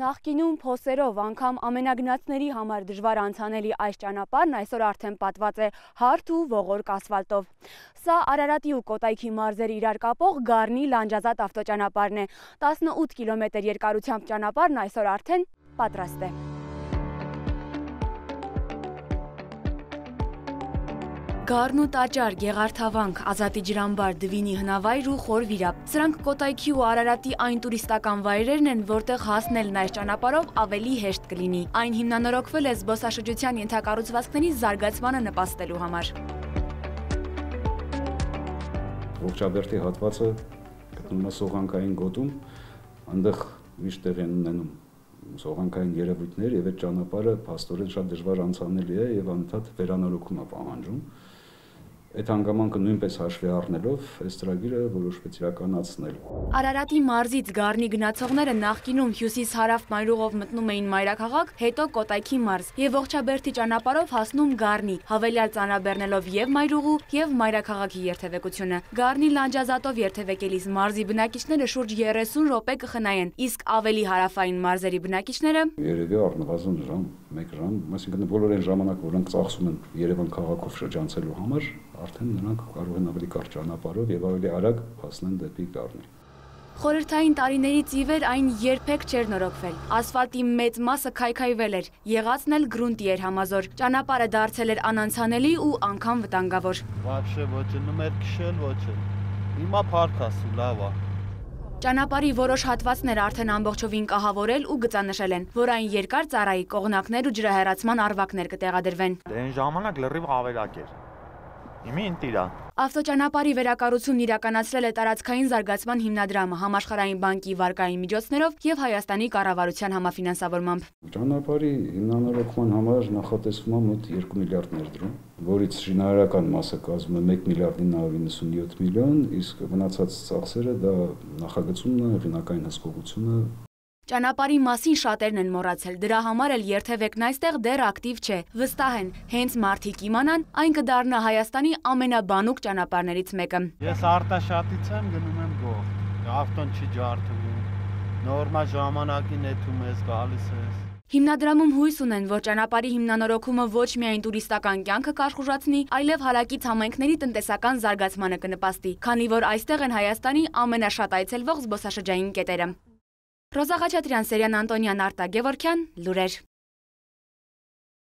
Նախկինում փոսերով անգամ ամենագնացների համար դժվար անցանելի այս ճանապարհն այսօր արդեն պատված է հարթ ու ողորկ ասֆալտով։ Սա Արարատի ու Կոտայքի մարզեր իրար կապող Գառնի լանջազատ ավտոճանապարհն է։ 18 կիլոմետր երկարությամբ ճանապարհն այսօր արդեն պատրաստ է։ Գարն ու տաճար, գեղարթավանք, ազատի ջրամբար, դվինի հնավայր ու խոր վիրապ։ Սրանք կոտայքի ու արարատի այն տուրիստական վայրերն են, որտեղ հասնելն այս ճանապարով ավելի հեշտ կլինի։ Այն հիմնանորոգվել է զբոսաշրջության ենթակառուցվածքների զարգացմանը նպաստելու համար։ Ողջաբերդի հատվածը գտնվում է սողանքային գոտում, այնտեղ միշտ տեղ են ունենում սողանքային երևույթներ եւ այդ ճանապարհը աստորեն շատ դժվար անցանելի է եւ անընդհատ վերանորոգում է պահանջում։ Այդ հանգամանքը նույնպես հաշվի առնելով այս ծրագիրը որոշվեց իրականացնել։ Արարատի մարզից Գառնի գնացողները նախկինում հյուսիս հարավ մայրուղով մտնում էին Մայրաքաղաք, հետո Կոտայքի մարզ եւ Ողջաբերդի ճանապարհով հասնում Գառնի, հավելյալ ծանրաբեռնելով եւ մայրուղու եւ Մայրաքաղաքի երթևեկությունը։ Գառնի լանջազատով երթևեկելիս մարզի բնակիչները շուրջ 30 րոպե կխնայեն, իսկ ավելի հարավային մարզերի բնակիչները երևի առնվազն ժամ 1 ժամ, այսինքն բոլոր այն ժամանակ, որոնք ծախսում են Երևան քաղաքով շրջանցելու համար, արդեն նրանք կարող են ավելի կարճ ճանապարհով եւ ավելի արագ հասնեն դեպի Գառնի։ Խորհրդային տարիներից ի վեր այն երբեք չէր նորոգվել։ Ասֆալտի մեծ մասը քայքայվել էր, եղածն էլ գրունտի էր համազոր։ Ճանապարհը դարձել էր անանցանելի ու անգամ վտանգավոր։ Вообще ոչը նմեր քշել ոչը։ Հիմա փառք ասու, լավ է։ Ճանապարհի որոշ հատվածներ արդեն ամբողջովին կահավորել ու գծանշել են, որ այն երկար ծառայի կողնակներ ու ջրահեռացման արվակներ կտեղադրվեն։ Այն ժամանակ լրիվ ավերակ էր։ Իմի ինտիրա։ Ավտոճանապարհի վերակառուցումն իրականացրել է տարածքային զարգացման հիմնադրամը համաշխարհային բանկի վարկային միջոցներով եւ Հայաստանի կառավարության համաֆինանսավորմամբ։ Ճանապարհի հիմնանորոգման համար նախատեսվում է մոտ 2 միլիարդ ներդրում, որից շինարարական մասը կազմում է 1 միլիարդ 997 միլիոն, իսկ մնացած ծախսերը դա նախագծումն է, հեղինակային հսկողությունը Ճանապարհի մասին շատերն են մոռացել, դրա համար էլ երթևեկն այստեղ դեռ ակտիվ չէ։ Վստահ են, հենց մարդիկ իմանան, այն կդառնա Հայաստանի ամենաբանուկ ճանապարհներից մեկը։ Ես Արտաշատից եմ գնում եմ գող։ Ավտոն չի ջարդվում։ Նորմալ ժամանակին եթում ես գալիս ես։ Հիմնադրամում հույս ունեն, որ ճանապարհի հիմնանորոգումը ոչ միայն տուրիստական կյանքը կաշխուժացնի, այլև հարակից համայնքների տնտեսական զարգացմանը կնպաստի, քանի որ այստեղ են Հայաստանի ամենաշատ այցելվող զբոսաշրջային կետերը։ Ռոզա Ղաչատրյան, Սերյան Անտոնյան, Արտա Գևորքյան, լուրեր։